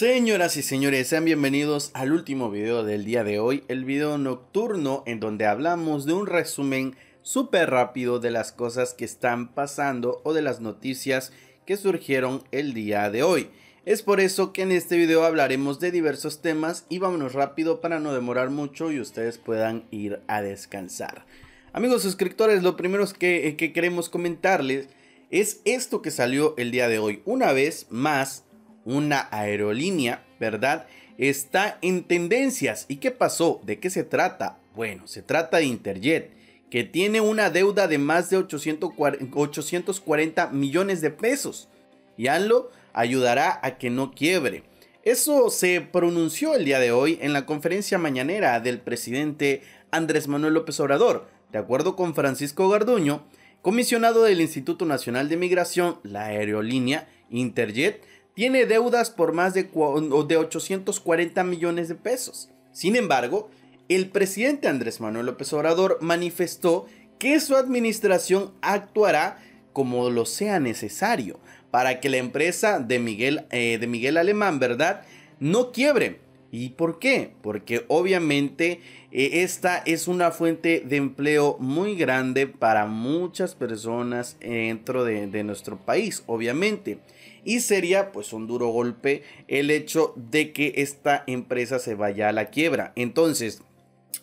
Señoras y señores, sean bienvenidos al último video del día de hoy, el video nocturno en donde hablamos de un resumen súper rápido de las cosas que están pasando o de las noticias que surgieron el día de hoy. Es por eso que en este video hablaremos de diversos temas y vámonos rápido para no demorar mucho y ustedes puedan ir a descansar. Amigos suscriptores, lo primero que, eh, que queremos comentarles es esto que salió el día de hoy. Una vez más, una aerolínea, ¿verdad? Está en tendencias. ¿Y qué pasó? ¿De qué se trata? Bueno, se trata de Interjet, que tiene una deuda de más de 840 millones de pesos. Y Anlo ayudará a que no quiebre. Eso se pronunció el día de hoy en la conferencia mañanera del presidente Andrés Manuel López Obrador, de acuerdo con Francisco Garduño, comisionado del Instituto Nacional de Migración, la aerolínea Interjet tiene deudas por más de, de 840 millones de pesos. Sin embargo, el presidente Andrés Manuel López Obrador manifestó que su administración actuará como lo sea necesario para que la empresa de Miguel, eh, de Alemán, ¿verdad?, no quiebre. ¿Y por qué? Porque obviamente eh, esta es una fuente de empleo muy grande para muchas personas eh, dentro de, de nuestro país, obviamente y sería pues un duro golpe el hecho de que esta empresa se vaya a la quiebra. Entonces,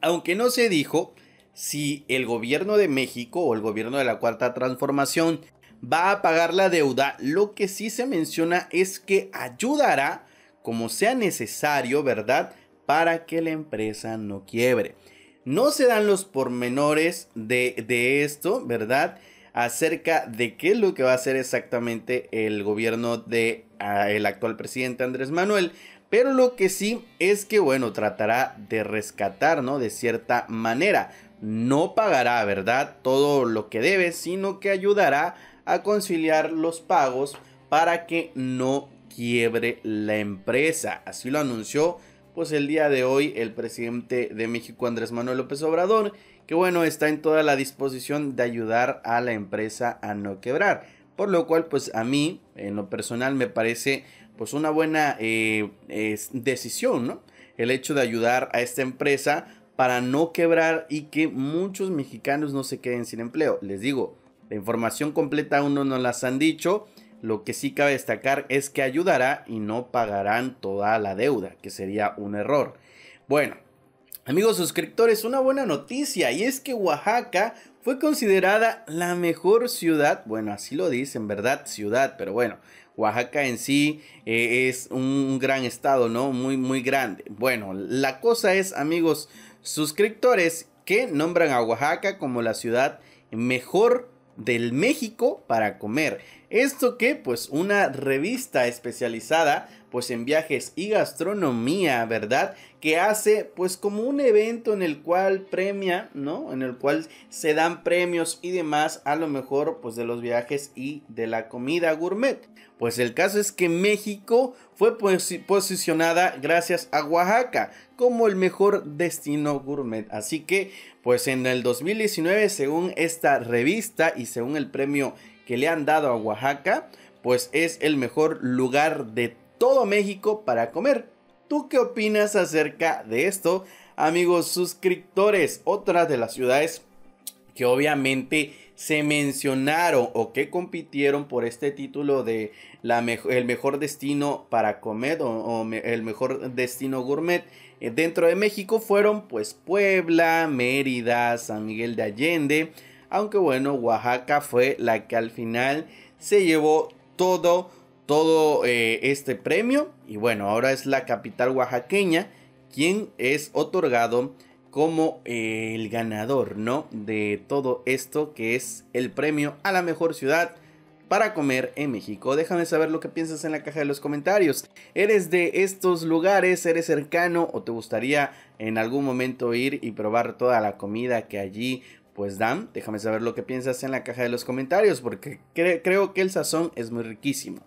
aunque no se dijo si el gobierno de México o el gobierno de la Cuarta Transformación va a pagar la deuda, lo que sí se menciona es que ayudará como sea necesario, ¿verdad? Para que la empresa no quiebre. No se dan los pormenores de, de esto, ¿verdad? acerca de qué es lo que va a hacer exactamente el gobierno de ah, el actual presidente Andrés Manuel. Pero lo que sí es que, bueno, tratará de rescatar, ¿no? De cierta manera. No pagará, ¿verdad? Todo lo que debe, sino que ayudará a conciliar los pagos para que no quiebre la empresa. Así lo anunció pues el día de hoy el presidente de México, Andrés Manuel López Obrador, que bueno, está en toda la disposición de ayudar a la empresa a no quebrar. Por lo cual, pues a mí, en lo personal, me parece pues una buena eh, decisión, ¿no? El hecho de ayudar a esta empresa para no quebrar y que muchos mexicanos no se queden sin empleo. Les digo, la información completa aún no nos las han dicho. Lo que sí cabe destacar es que ayudará y no pagarán toda la deuda, que sería un error. Bueno, amigos suscriptores, una buena noticia y es que Oaxaca fue considerada la mejor ciudad, bueno, así lo dicen, ¿verdad? Ciudad, pero bueno, Oaxaca en sí eh, es un gran estado, ¿no? Muy, muy grande. Bueno, la cosa es, amigos suscriptores, que nombran a Oaxaca como la ciudad mejor del México para comer. Esto que, pues, una revista especializada, pues, en viajes y gastronomía, ¿verdad? Que hace, pues, como un evento en el cual premia, ¿no? En el cual se dan premios y demás, a lo mejor, pues, de los viajes y de la comida gourmet. Pues el caso es que México fue posicionada gracias a Oaxaca como el mejor destino gourmet. Así que, pues en el 2019, según esta revista y según el premio que le han dado a Oaxaca, pues es el mejor lugar de todo México para comer. ¿Tú qué opinas acerca de esto, amigos suscriptores? ...otras de las ciudades que obviamente se mencionaron o que compitieron por este título de la el mejor destino para comer o, el mejor destino gourmet eh, dentro de México fueron pues Puebla, Mérida, San Miguel de Allende, aunque bueno, Oaxaca fue la que al final se llevó todo, todo eh, este premio. Y bueno, ahora es la capital oaxaqueña quien es otorgado como eh, el ganador, ¿no? De todo esto que es el premio a la mejor ciudad para comer en México. Déjame saber lo que piensas en la caja de los comentarios. ¿Eres de estos lugares? ¿Eres cercano o te gustaría en algún momento ir y probar toda la comida que allí pues Dan, déjame saber lo que piensas en la caja de los comentarios, porque creo que el sazón es muy riquísimo.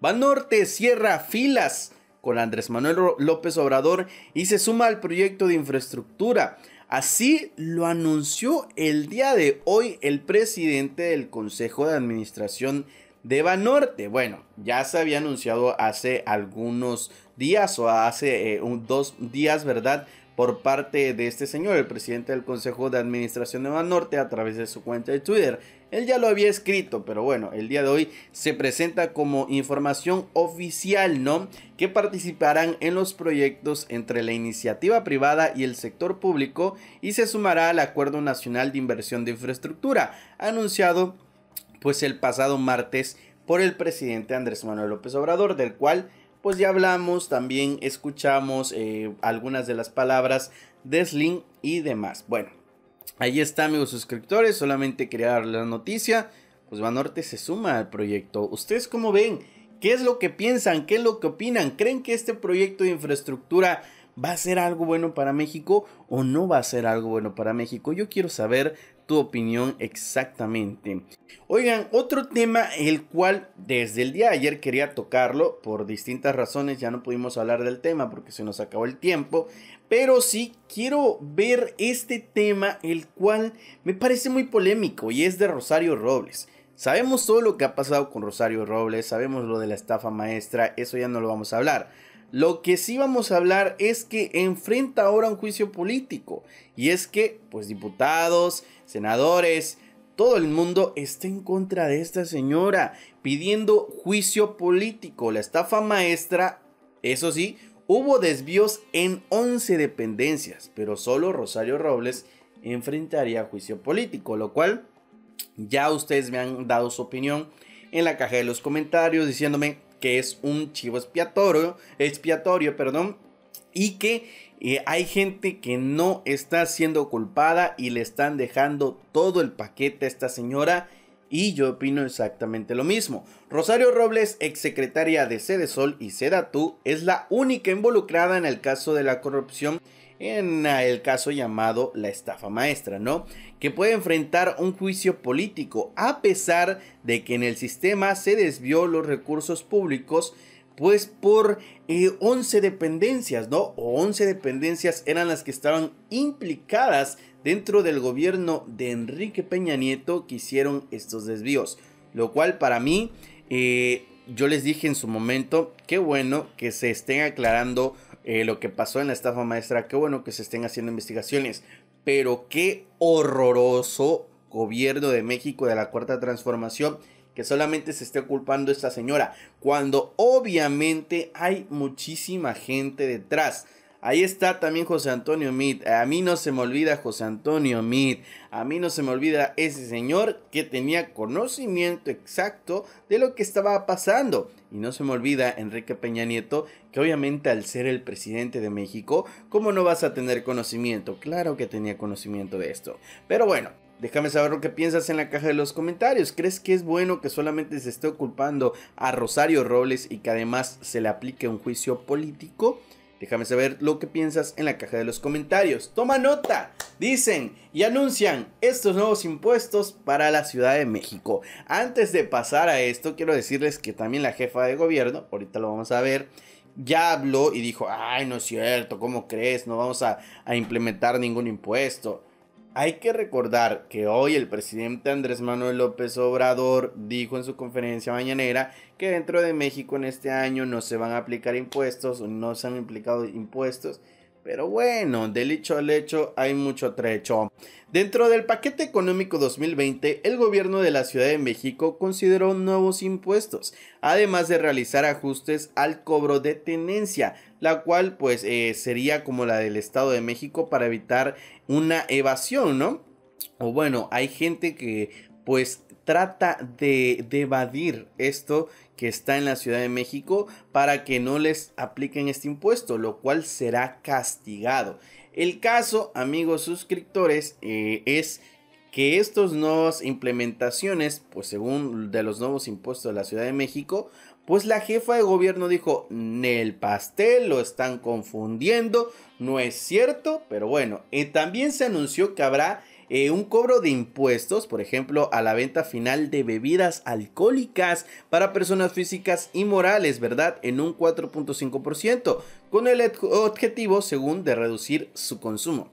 Banorte cierra filas con Andrés Manuel López Obrador y se suma al proyecto de infraestructura. Así lo anunció el día de hoy el presidente del Consejo de Administración de Banorte. Bueno, ya se había anunciado hace algunos días o hace eh, dos días, ¿verdad? por parte de este señor, el presidente del Consejo de Administración de Banorte, a través de su cuenta de Twitter. Él ya lo había escrito, pero bueno, el día de hoy se presenta como información oficial, ¿no? Que participarán en los proyectos entre la iniciativa privada y el sector público y se sumará al Acuerdo Nacional de Inversión de Infraestructura, anunciado pues el pasado martes por el presidente Andrés Manuel López Obrador, del cual pues ya hablamos, también escuchamos eh, algunas de las palabras de Slim y demás. Bueno, ahí está amigos suscriptores, solamente quería la noticia, pues Banorte se suma al proyecto. ¿Ustedes cómo ven? ¿Qué es lo que piensan? ¿Qué es lo que opinan? ¿Creen que este proyecto de infraestructura va a ser algo bueno para México o no va a ser algo bueno para México? Yo quiero saber tu opinión exactamente. Oigan, otro tema el cual desde el día de ayer quería tocarlo, por distintas razones ya no pudimos hablar del tema porque se nos acabó el tiempo, pero sí quiero ver este tema el cual me parece muy polémico y es de Rosario Robles. Sabemos todo lo que ha pasado con Rosario Robles, sabemos lo de la estafa maestra, eso ya no lo vamos a hablar. Lo que sí vamos a hablar es que enfrenta ahora un juicio político y es que pues diputados, senadores, todo el mundo está en contra de esta señora, pidiendo juicio político. La estafa maestra, eso sí, hubo desvíos en 11 dependencias, pero solo Rosario Robles enfrentaría juicio político, lo cual ya ustedes me han dado su opinión en la caja de los comentarios diciéndome que es un chivo expiatorio, perdón, y que eh, hay gente que no está siendo culpada y le están dejando todo el paquete a esta señora. Y yo opino exactamente lo mismo. Rosario Robles, exsecretaria de Cede Sol y CEDATU es la única involucrada en el caso de la corrupción, en el caso llamado la estafa maestra, ¿no? Que puede enfrentar un juicio político, a pesar de que en el sistema se desvió los recursos públicos pues por 11 eh, dependencias, ¿no? O 11 dependencias eran las que estaban implicadas dentro del gobierno de Enrique Peña Nieto que hicieron estos desvíos. Lo cual para mí, eh, yo les dije en su momento, qué bueno que se estén aclarando eh, lo que pasó en la estafa maestra, qué bueno que se estén haciendo investigaciones, pero qué horroroso gobierno de México de la Cuarta Transformación que solamente se esté culpando esta señora, cuando obviamente hay muchísima gente detrás. Ahí está también José Antonio Meade. A mí no se me olvida José Antonio Meade. A mí no se me olvida ese señor que tenía conocimiento exacto de lo que estaba pasando. Y no se me olvida Enrique Peña Nieto, que obviamente al ser el presidente de México, ¿cómo no vas a tener conocimiento? Claro que tenía conocimiento de esto. Pero bueno, Déjame saber lo que piensas en la caja de los comentarios. ¿Crees que es bueno que solamente se esté culpando a Rosario Robles y que además se le aplique un juicio político? Déjame saber lo que piensas en la caja de los comentarios. Toma nota, dicen y anuncian estos nuevos impuestos para la Ciudad de México. Antes de pasar a esto, quiero decirles que también la jefa de gobierno, ahorita lo vamos a ver, ya habló y dijo, ay, no es cierto, ¿cómo crees? No vamos a, a implementar ningún impuesto. Hay que recordar que hoy el presidente Andrés Manuel López Obrador dijo en su conferencia mañanera que dentro de México en este año no se van a aplicar impuestos, no se han implicado impuestos. Pero bueno, del hecho al hecho hay mucho trecho. Dentro del paquete económico 2020, el gobierno de la Ciudad de México consideró nuevos impuestos, además de realizar ajustes al cobro de tenencia, la cual pues eh, sería como la del Estado de México para evitar una evasión, ¿no? O bueno, hay gente que pues trata de, evadir esto que está en la Ciudad de México para que no les apliquen este impuesto, lo cual será castigado. El caso, amigos suscriptores, eh, es que estas nuevas implementaciones, pues según de los nuevos impuestos de la Ciudad de México, pues la jefa de gobierno dijo, el pastel lo están confundiendo, no es cierto, pero bueno, eh, también se anunció que habrá eh, un cobro de impuestos, por ejemplo, a la venta final de bebidas alcohólicas para personas físicas y morales, ¿verdad? En un 4.5%, con el objetivo, según, de reducir su consumo.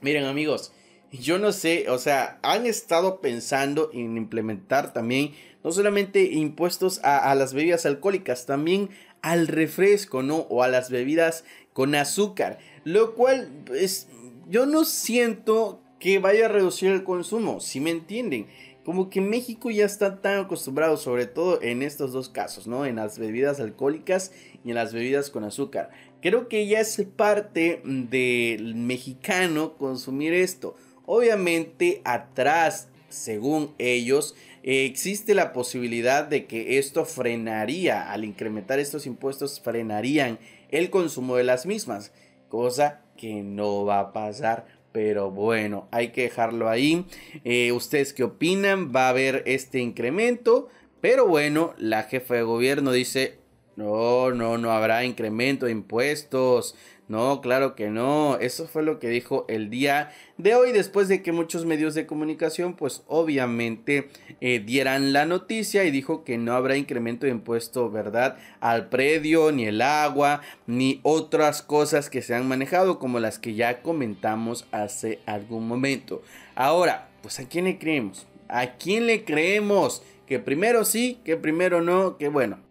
Miren amigos, yo no sé, o sea, han estado pensando en implementar también no solamente impuestos a, las bebidas alcohólicas, también al refresco, ¿no? O a las bebidas con azúcar, lo cual es, pues, yo no siento que vaya a reducir el consumo, si me entienden. Como que México ya está tan acostumbrado, sobre todo en estos dos casos, ¿no? En las bebidas alcohólicas y en las bebidas con azúcar. Creo que ya es parte del mexicano consumir esto. Obviamente atrás, según ellos, existe la posibilidad de que esto frenaría, al incrementar estos impuestos, frenarían el consumo de las mismas, cosa que no va a pasar. Pero bueno, hay que dejarlo ahí. Eh, ¿Ustedes qué opinan? ¿Va a haber este incremento? Pero bueno, la jefa de gobierno dice, no, no, no habrá incremento de impuestos. No, claro que no. Eso fue lo que dijo el día de hoy, después de que muchos medios de comunicación, pues obviamente eh, dieran la noticia y dijo que no habrá incremento de impuesto, ¿verdad? Al predio, ni el agua, ni otras cosas que se han manejado, como las que ya comentamos hace algún momento. Ahora, pues ¿a quién le creemos? ¿A quién le creemos? Que primero sí, que primero no, que bueno,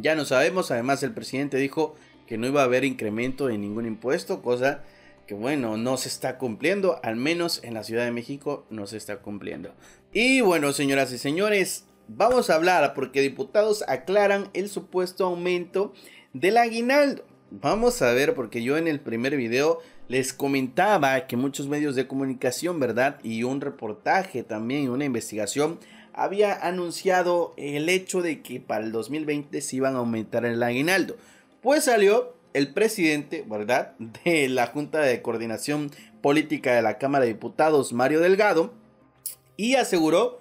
ya no sabemos, además el presidente dijo que no iba a haber incremento en ningún impuesto, cosa que bueno, no se está cumpliendo, al menos en la Ciudad de México no se está cumpliendo. Y bueno, señoras y señores, vamos a hablar porque diputados aclaran el supuesto aumento del aguinaldo. Vamos a ver porque yo en el primer video les comentaba que muchos medios de comunicación, ¿verdad? Y un reportaje también, una investigación había anunciado el hecho de que para el 2020 se iban a aumentar el aguinaldo. Pues salió el presidente, ¿verdad?, de la Junta de Coordinación Política de la Cámara de Diputados, Mario Delgado, y aseguró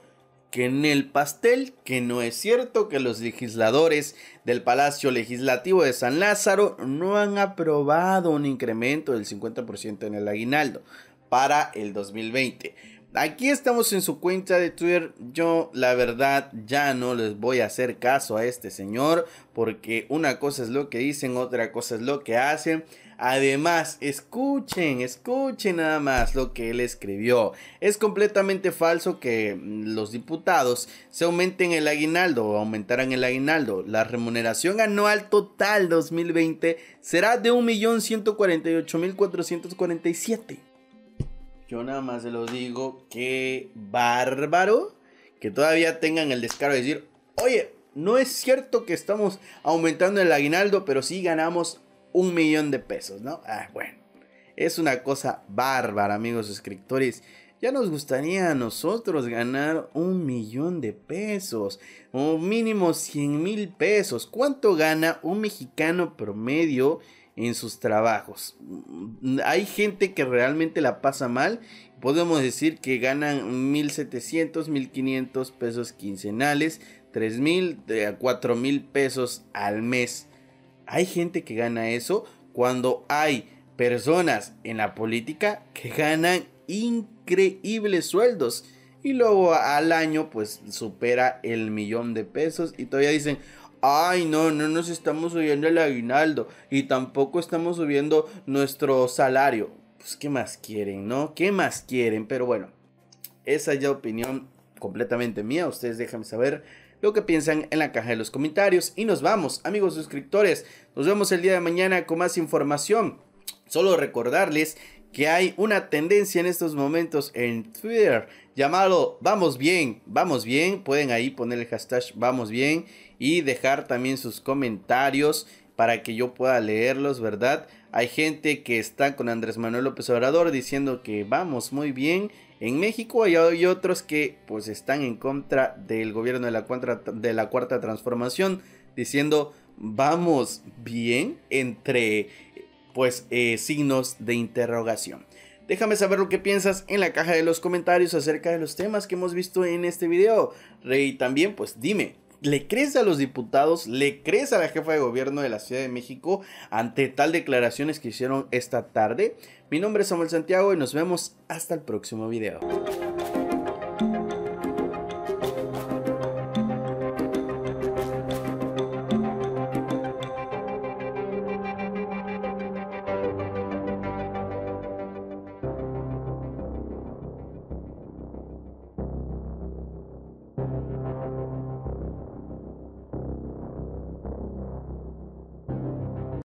que en el pastel, que no es cierto que los legisladores del Palacio Legislativo de San Lázaro no han aprobado un incremento del 50% en el aguinaldo para el 2020. Aquí estamos en su cuenta de Twitter. Yo la verdad ya no les voy a hacer caso a este señor porque una cosa es lo que dicen, otra cosa es lo que hacen. Además, escuchen, escuchen nada más lo que él escribió. Es completamente falso que mm, los diputados se aumenten el aguinaldo o aumentaran el aguinaldo. La remuneración anual total 2020 será de 1.148.447. Yo nada más se los digo, qué bárbaro que todavía tengan el descaro de decir, oye, no es cierto que estamos aumentando el aguinaldo, pero sí ganamos un millón de pesos, ¿no? Ah, bueno, es una cosa bárbara, amigos suscriptores. Ya nos gustaría a nosotros ganar un millón de pesos, o mínimo 100 mil pesos. ¿Cuánto gana un mexicano promedio en sus trabajos. Hay gente que realmente la pasa mal. Podemos decir que ganan 1.700, 1.500 pesos quincenales, 3.000 eh, a 4.000 pesos al mes. Hay gente que gana eso cuando hay personas en la política que ganan increíbles sueldos. Y luego al año pues supera el millón de pesos y todavía dicen, Ay, no, no nos estamos subiendo el aguinaldo y tampoco estamos subiendo nuestro salario. Pues, ¿qué más quieren, no? ¿Qué más quieren? Pero bueno, esa ya opinión completamente mía. Ustedes déjenme saber lo que piensan en la caja de los comentarios. Y nos vamos, amigos suscriptores. Nos vemos el día de mañana con más información. Solo recordarles que hay una tendencia en estos momentos en Twitter llamado Vamos bien, vamos bien. Pueden ahí poner el hashtag Vamos bien y dejar también sus comentarios para que yo pueda leerlos, ¿verdad? Hay gente que está con Andrés Manuel López Obrador diciendo que vamos muy bien en México. Hay, hay otros que pues están en contra del gobierno de la, de la cuarta transformación diciendo vamos bien entre pues eh, signos de interrogación. Déjame saber lo que piensas en la caja de los comentarios acerca de los temas que hemos visto en este video. rey también pues dime, ¿Le crees a los diputados? ¿Le crees a la jefa de gobierno de la Ciudad de México ante tal declaraciones que hicieron esta tarde? Mi nombre es Samuel Santiago y nos vemos hasta el próximo video.